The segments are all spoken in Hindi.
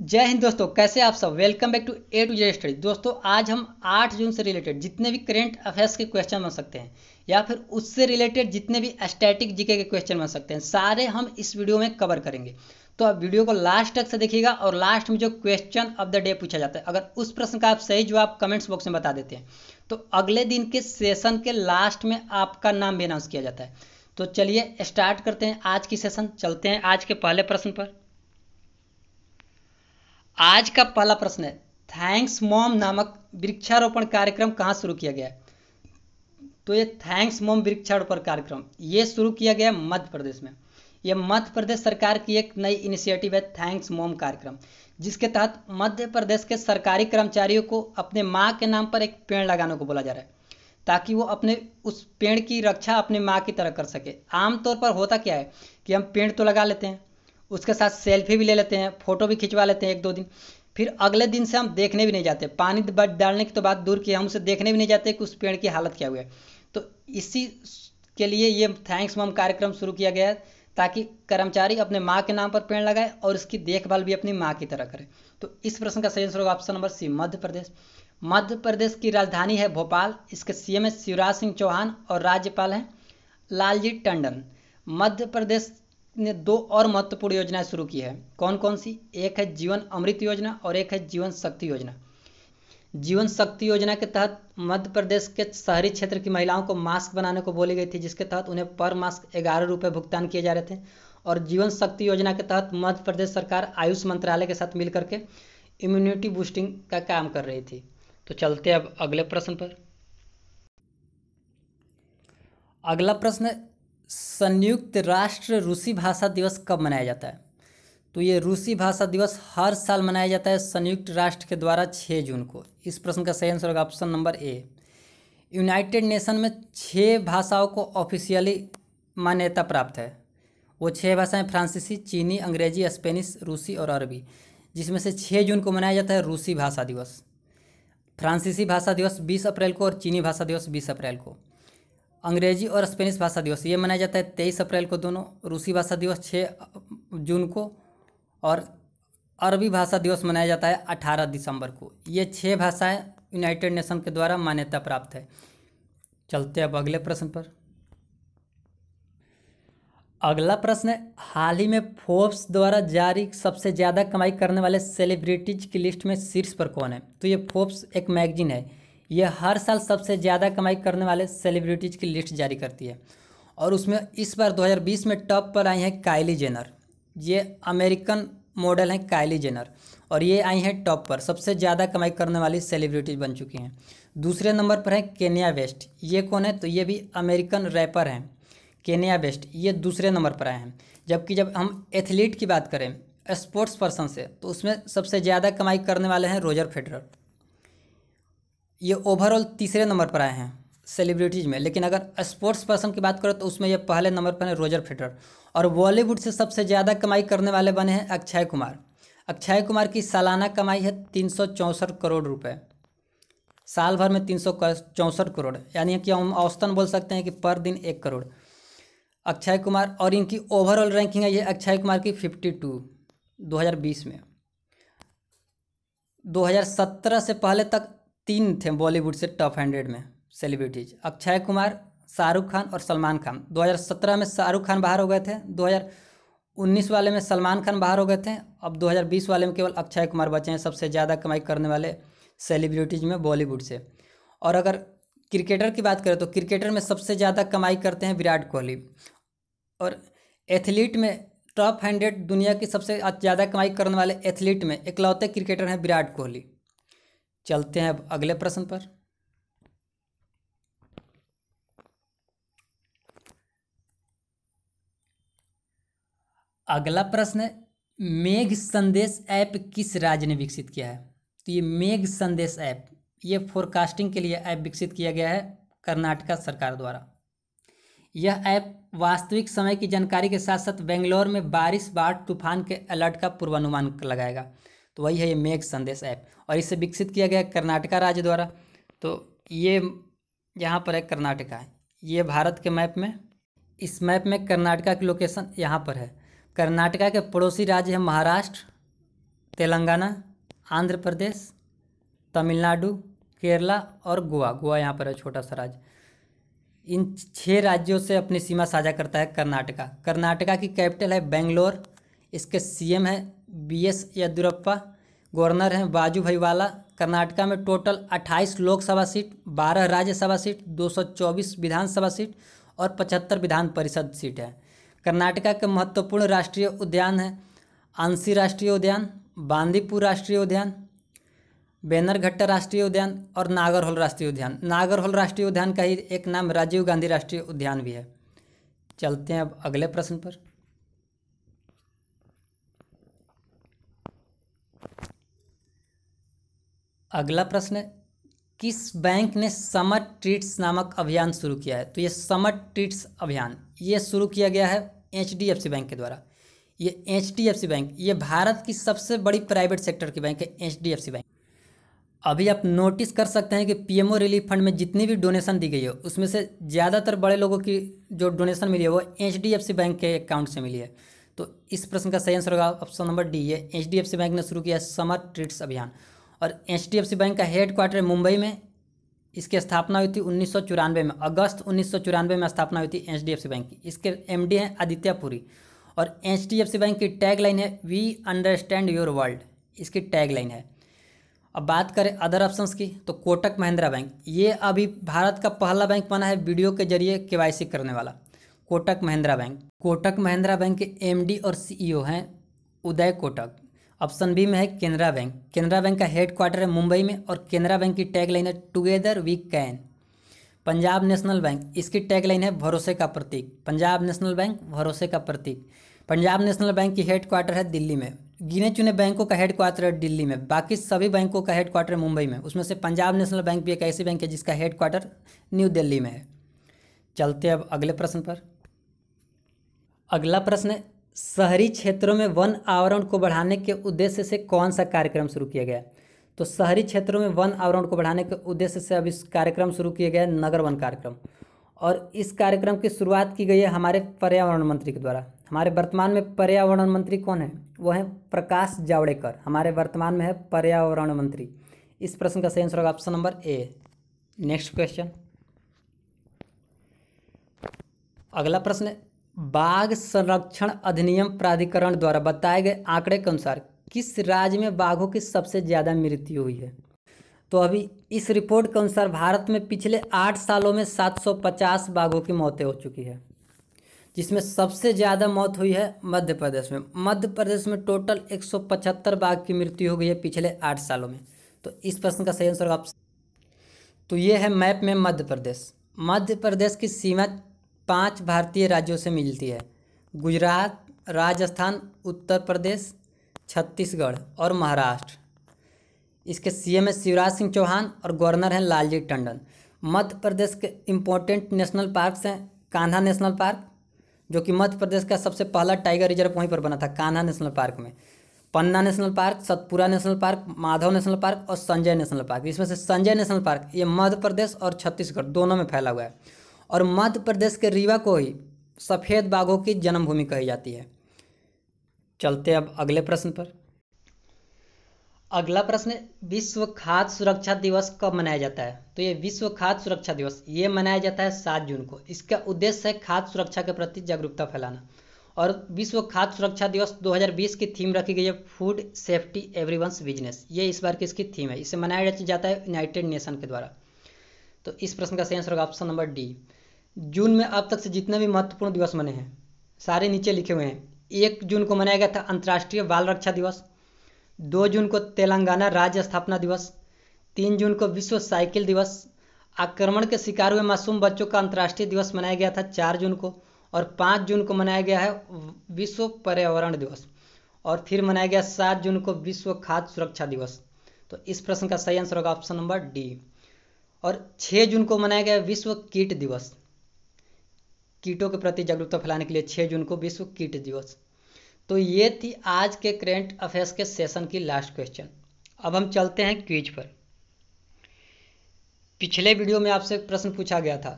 जय हिंद दोस्तों कैसे आप सब welcome back to A to J study दोस्तों आज हम 8 जून से रिलेटेड जितने भी करेंट अफेयर्स के क्वेश्चन बन सकते हैं या फिर उससे रिलेटेड जितने भी स्टैटिक जीके के क्वेश्चन बन सकते हैं सारे हम इस वीडियो में कवर करेंगे तो आप वीडियो को लास्ट तक से देखिएगा और लास्ट में जो क्वेश्चन ऑफ द डे पूछा जाता है अगर उस प्रश्न का आप सही जवाब कमेंट्स बॉक्स में बता देते हैं तो अगले दिन के सेशन के लास्ट में आपका नाम भी अनाउंस किया जाता है तो चलिए स्टार्ट करते हैं आज की सेशन चलते हैं आज के पहले प्रश्न पर आज का पहला प्रश्न है थैंक्स मॉम नामक वृक्षारोपण कार्यक्रम कहाँ शुरू किया गया है तो ये थैंक्स मॉम वृक्षारोपण कार्यक्रम ये शुरू किया गया मध्य प्रदेश में ये मध्य प्रदेश सरकार की एक नई इनिशिएटिव है थैंक्स मॉम कार्यक्रम जिसके तहत मध्य प्रदेश के सरकारी कर्मचारियों को अपने माँ के नाम पर एक पेड़ लगाने को बोला जा रहा है ताकि वो अपने उस पेड़ की रक्षा अपने माँ की तरह कर सके आमतौर पर होता क्या है कि हम पेड़ तो लगा लेते हैं उसके साथ सेल्फी भी ले लेते हैं फ़ोटो भी खिंचवा लेते हैं एक दो दिन फिर अगले दिन से हम देखने भी नहीं जाते पानी डालने की तो बात दूर की हम उसे देखने भी नहीं जाते कि उस पेड़ की हालत क्या हुई है तो इसी के लिए ये थैंक्स मम कार्यक्रम शुरू किया गया है ताकि कर्मचारी अपने माँ के नाम पर पेड़ लगाए और इसकी देखभाल भी अपनी माँ की तरह करे तो इस प्रश्न का सही आंसर होगा ऑप्शन नंबर सी मध्य प्रदेश मध्य प्रदेश की राजधानी है भोपाल इसके सीएम है शिवराज सिंह चौहान और राज्यपाल हैं लालजी टंडन मध्य प्रदेश ने दो और महत्वपूर्ण योजनाएं शुरू की है कौन कौन सी एक है जीवन अमृत योजना और एक है जीवन शक्ति योजना जीवन शक्ति योजना के तहत मध्य प्रदेश के शहरी क्षेत्र की महिलाओं को मास्क बनाने को बोली गई थी जिसके तहत उन्हें पर मास्क ग्यारह रुपये भुगतान किए जा रहे थे और जीवन शक्ति योजना के तहत मध्य प्रदेश सरकार आयुष मंत्रालय के साथ मिलकर के इम्यूनिटी बूस्टिंग का काम कर रही थी तो चलते अब अगले प्रश्न पर अगला प्रश्न संयुक्त राष्ट्र रूसी भाषा दिवस कब मनाया जाता है तो ये रूसी भाषा दिवस हर साल मनाया जाता है संयुक्त राष्ट्र के द्वारा 6 जून को इस प्रश्न का सही आंसर होगा option number A United Nation में छः भाषाओं को ऑफिशियली मान्यता प्राप्त है वो छः भाषाएं फ्रांसीसी चीनी अंग्रेजी स्पेनिश रूसी और अरबी जिसमें से छः जून को मनाया जाता है रूसी भाषा दिवस फ्रांसीसी भाषा दिवस बीस अप्रैल को और चीनी भाषा दिवस बीस अप्रैल को अंग्रेजी और स्पेनिश भाषा दिवस ये मनाया जाता है तेईस अप्रैल को दोनों रूसी भाषा दिवस छः जून को और अरबी भाषा दिवस मनाया जाता है अठारह दिसंबर को ये छः भाषाएं यूनाइटेड नेशन के द्वारा मान्यता प्राप्त है चलते अब अगले प्रश्न पर अगला प्रश्न है हाल ही में फोर्ब्स द्वारा जारी सबसे ज़्यादा कमाई करने वाले सेलिब्रिटीज की लिस्ट में शीर्ष पर कौन है तो ये फोर्ब्स एक मैगजीन है ये हर साल सबसे ज़्यादा कमाई करने वाले सेलिब्रिटीज़ की लिस्ट जारी करती है और उसमें इस बार 2020 में टॉप पर आई हैं कायली जेनर ये अमेरिकन मॉडल हैं कायली जेनर और ये आई हैं टॉप पर सबसे ज़्यादा कमाई करने वाली सेलिब्रिटीज़ बन चुकी हैं दूसरे नंबर पर हैं केनिया वेस्ट ये कौन है तो ये भी अमेरिकन रैपर हैं केनिया वेस्ट ये दूसरे नंबर पर आए हैं जबकि जब हम एथलीट की बात करें स्पोर्ट्स पर्सन से तो उसमें सबसे ज़्यादा कमाई करने वाले हैं रोजर फेडरर ये ओवरऑल तीसरे नंबर पर आए हैं सेलिब्रिटीज़ में लेकिन अगर स्पोर्ट्स पर्सन की बात करो तो उसमें ये पहले नंबर पर है रोजर फेडर और बॉलीवुड से सबसे ज़्यादा कमाई करने वाले बने हैं अक्षय कुमार अक्षय कुमार की सालाना कमाई है तीन करोड़ रुपये साल भर में तीन चौंसठ करोड़ यानी कि हम औसतन बोल सकते हैं कि पर दिन एक करोड़ अक्षय कुमार और इनकी ओवरऑल रैंकिंग है ये अक्षय कुमार की फिफ्टी टू दो हज़ार बीस में 2017 से पहले तक तीन थे बॉलीवुड से टॉप हंड्रेड में सेलिब्रिटीज अक्षय कुमार शाहरुख खान और सलमान खान 2017 में शाहरुख खान बाहर हो गए थे 2019 वाले में सलमान खान बाहर हो गए थे अब 2020 वाले में केवल अक्षय कुमार बचे हैं सबसे ज़्यादा कमाई करने वाले सेलिब्रिटीज में बॉलीवुड से और अगर क्रिकेटर की बात करें तो क्रिकेटर में सबसे ज़्यादा कमाई करते हैं विराट कोहली और एथलीट में टॉप हंड्रेड दुनिया की सबसे ज़्यादा कमाई करने वाले एथलीट में इकलौते क्रिकेटर हैं विराट कोहली चलते हैं अब अगले प्रश्न पर अगला प्रश्न मेघ संदेश ऐप किस राज्य ने विकसित किया है तो ये मेघ संदेश ऐप ये फोरकास्टिंग के लिए ऐप विकसित किया गया है कर्नाटका सरकार द्वारा यह ऐप वास्तविक समय की जानकारी के साथ साथ बेंगलोर में बारिश बाढ़ तूफान के अलर्ट का पूर्वानुमान लगाएगा तो वही है ये मेघ संदेश ऐप और इसे विकसित किया गया कर्नाटका राज्य द्वारा तो ये यहाँ पर है कर्नाटका ये भारत के मैप में इस मैप में कर्नाटका की लोकेशन यहाँ पर है कर्नाटका के पड़ोसी राज्य हैं महाराष्ट्र तेलंगाना आंध्र प्रदेश तमिलनाडु केरला और गोवा गोवा यहाँ पर है छोटा सा राज्य इन छः राज्यों से अपनी सीमा साझा करता है कर्नाटका कर्नाटका की कैपिटल है बेंगलोर इसके सीएम है बी एस येदुरप्पा गवर्नर हैं बाजू भाई वाला कर्नाटका में total 28 Lok Sabha seat 12 Rajya Sabha seat 224 Vidhan Sabha seat और 75 विधान परिषद सीट है कर्नाटका के महत्वपूर्ण राष्ट्रीय उद्यान है आंसी राष्ट्रीय उद्यान बांदीपुर राष्ट्रीय उद्यान बैनरघट्टा राष्ट्रीय उद्यान और नागरहोल राष्ट्रीय उद्यान नागरहोल राष्ट्रीय उद्यान का ही एक नाम राजीव गांधी राष्ट्रीय उद्यान भी है चलते हैं अब अगले प्रश्न पर अगला प्रश्न किस बैंक ने समर ट्रीट्स नामक अभियान शुरू किया है तो ये समर ट्रीट्स अभियान ये शुरू किया गया है एच बैंक के द्वारा ये एच बैंक ये भारत की सबसे बड़ी प्राइवेट सेक्टर की बैंक है एच बैंक अभी आप नोटिस कर सकते हैं कि पीएमओ रिलीफ फंड में जितनी भी डोनेशन दी गई है उसमें से ज़्यादातर बड़े लोगों की जो डोनेशन मिली है वो एच बैंक के अकाउंट से मिली है तो इस प्रश्न का सही आंसर होगा ऑप्शन नंबर डी है एच बैंक ने शुरू किया समर ट्रीट्स अभियान और एच बैंक का हेड क्वार्टर मुंबई में इसकी स्थापना हुई थी उन्नीस में अगस्त उन्नीस में स्थापना हुई थी एच बैंक की इसके एम हैं आदित्य पुरी और एच बैंक की टैग लाइन है वी अंडरस्टैंड योर वर्ल्ड इसकी टैग लाइन है अब बात करें अदर ऑप्शंस की तो कोटक महिंद्रा बैंक ये अभी भारत का पहला बैंक बना है वीडियो के जरिए केवाईसी करने वाला कोटक महिंद्रा बैंक कोटक महिंद्रा बैंक के एमडी और सीईओ e हैं उदय कोटक ऑप्शन बी में है केनरा बैंक केनरा बैंक का हेड क्वार्टर है मुंबई में और केनरा बैंक की टैग लाइन है together we can Punjab national bank इसकी टैग लाइन है भरोसे का प्रतीक पंजाब नेशनल बैंक भरोसे का प्रतीक पंजाब नेशनल बैंक की हेड क्वार्टर है दिल्ली में गिने चुने बैंकों का हेड क्वार्टर है दिल्ली में बाकी सभी बैंकों का हेड क्वार्टर मुंबई में उसमें से पंजाब नेशनल बैंक भी एक ऐसी बैंक है जिसका हेड क्वार्टर न्यू दिल्ली में है चलते अब अगले प्रश्न पर अगला प्रश्न है शहरी क्षेत्रों में वन आवरण को बढ़ाने के उद्देश्य से कौन सा कार्यक्रम शुरू किया गया तो शहरी क्षेत्रों में वन आवरण को बढ़ाने के उद्देश्य से अब इस कार्यक्रम शुरू किया गया नगर वन कार्यक्रम और इस कार्यक्रम की शुरुआत की गई है हमारे पर्यावरण मंत्री के द्वारा हमारे वर्तमान में पर्यावरण मंत्री कौन है वह है प्रकाश जावड़ेकर हमारे वर्तमान में है पर्यावरण मंत्री इस प्रश्न का सही आंसर होगा option number A next question अगला प्रश्न बाघ संरक्षण अधिनियम प्राधिकरण द्वारा बताए गए आंकड़े के अनुसार किस राज्य में बाघों की सबसे ज़्यादा मृत्यु हुई है तो अभी इस रिपोर्ट के अनुसार भारत में पिछले आठ सालों में 750 बाघों की मौतें हो चुकी है जिसमें सबसे ज़्यादा मौत हुई है मध्य प्रदेश में मध्य प्रदेश में टोटल 175 बाघ की मृत्यु हो गई है पिछले आठ सालों में तो इस प्रश्न का सही आंसर आप तो ये है मैप में मध्य प्रदेश मध्य प्रदेश की सीमा पांच भारतीय राज्यों से मिलती है गुजरात राजस्थान उत्तर प्रदेश छत्तीसगढ़ और महाराष्ट्र इसके सीएम है शिवराज सिंह चौहान और गवर्नर हैं लालजी टंडन मध्य प्रदेश के इम्पोर्टेंट नेशनल पार्क हैं कान्हा नेशनल पार्क जो कि मध्य प्रदेश का सबसे पहला टाइगर रिजर्व वहीं पर बना था कान्हा नेशनल पार्क में Panna national park Satpura national park Madhav national park और संजय नेशनल पार्क इसमें से संजय नेशनल पार्क ये मध्य प्रदेश और छत्तीसगढ़ दोनों में फैला हुआ है और मध्य प्रदेश के रीवा को ही सफ़ेद बाघों की जन्मभूमि कही जाती है चलते अब अगले प्रश्न पर अगला प्रश्न विश्व खाद्य सुरक्षा दिवस कब मनाया जाता है तो ये विश्व खाद्य सुरक्षा दिवस ये मनाया जाता है सात जून को इसका उद्देश्य है खाद्य सुरक्षा के प्रति जागरूकता फैलाना और विश्व खाद्य सुरक्षा दिवस 2020 की थीम रखी गई है फूड सेफ्टी एवरी बिजनेस ये इस बार की इसकी थीम है इसे मनाया जाता है यूनाइटेड नेशन के द्वारा तो इस प्रश्न का सही आंसर होगा ऑप्शन नंबर डी जून में अब तक से जितने भी महत्वपूर्ण दिवस मने हैं सारे नीचे लिखे हुए हैं एक जून को मनाया गया था अंतर्राष्ट्रीय बाल रक्षा दिवस दो जून को तेलंगाना राज्य स्थापना दिवस तीन जून को विश्व साइकिल दिवस आक्रमण के शिकार हुए मासूम बच्चों का अंतर्राष्ट्रीय दिवस मनाया गया था चार जून को और पाँच जून को मनाया गया है विश्व पर्यावरण दिवस और फिर मनाया गया सात जून को विश्व खाद्य सुरक्षा दिवस तो इस प्रश्न का सही आंसर होगा ऑप्शन नंबर डी और 6 जून को मनाया गया विश्व कीट दिवस कीटों के प्रति जागरूकता फैलाने के लिए छह जून को विश्व कीट दिवस तो ये थी आज के करेंट अफेयर्स के सेशन की लास्ट क्वेश्चन अब हम चलते हैं क्विज पर पिछले वीडियो में आपसे प्रश्न पूछा गया था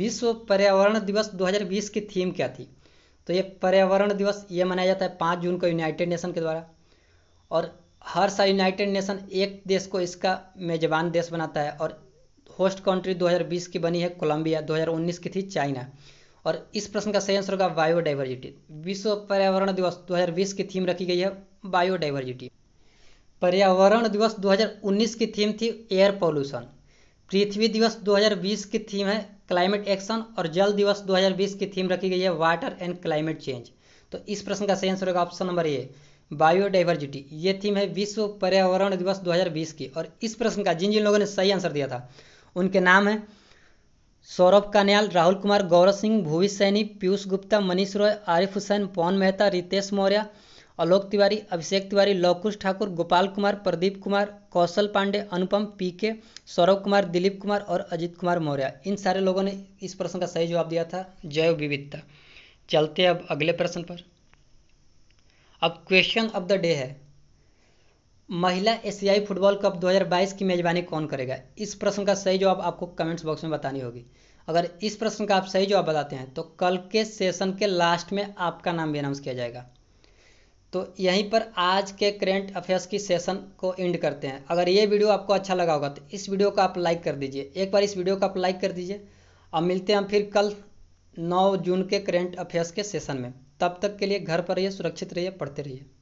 विश्व पर्यावरण दिवस 2020 की थीम क्या थी तो ये पर्यावरण दिवस ये मनाया जाता है पाँच जून को यूनाइटेड नेशन के द्वारा और हर साल यूनाइटेड नेशन एक देश को इसका मेजबान देश बनाता है और होस्ट कंट्री 2020 की बनी है कोलंबिया 2019 की थी चाइना और इस प्रश्न का सही आंसर होगा बायोडाइवर्सिटी विश्व पर्यावरण दिवस 2020 की थीम रखी गई है बायोडाइवर्सिटी पर्यावरण दिवस 2019 की थीम थी एयर पॉल्यूशन पृथ्वी दिवस 2020 की थीम है क्लाइमेट एक्शन और जल दिवस 2020 की थीम रखी गई है वाटर एंड क्लाइमेट चेंज तो इस प्रश्न का सही आंसर होगा ऑप्शन नंबर ए बायोडाइवर्सिटी ये थीम है विश्व पर्यावरण दिवस 2020 की और इस प्रश्न का जिन जिन लोगों ने सही आंसर दिया था उनके नाम है सौरभ कान्याल राहुल कुमार गौरव सिंह भूवी सैनी पीयूष गुप्ता मनीष रॉय आरिफ हुसैन पवन मेहता रितेश मौर्य आलोक तिवारी अभिषेक तिवारी लवकुश ठाकुर गोपाल कुमार प्रदीप कुमार कौशल पांडे अनुपम पीके सौरभ कुमार दिलीप कुमार और अजित कुमार मौर्य इन सारे लोगों ने इस प्रश्न का सही जवाब दिया था जैव विविधता चलते अब अगले प्रश्न पर अब क्वेश्चन ऑफ द डे है महिला एशियाई फुटबॉल कप 2022 की मेज़बानी कौन करेगा इस प्रश्न का सही जवाब आपको कमेंट्स बॉक्स में बतानी होगी अगर इस प्रश्न का आप सही जवाब बताते हैं तो कल के सेशन के लास्ट में आपका नाम भी अनाउंस किया जाएगा तो यहीं पर आज के करेंट अफेयर्स की सेशन को एंड करते हैं अगर ये वीडियो आपको अच्छा लगा होगा तो इस वीडियो को आप लाइक कर दीजिए एक बार इस वीडियो को आप लाइक कर दीजिए और मिलते हैं फिर कल नौ जून के करेंट अफेयर्स के सेशन में तब तक के लिए घर पर रहिए सुरक्षित रहिए पढ़ते रहिए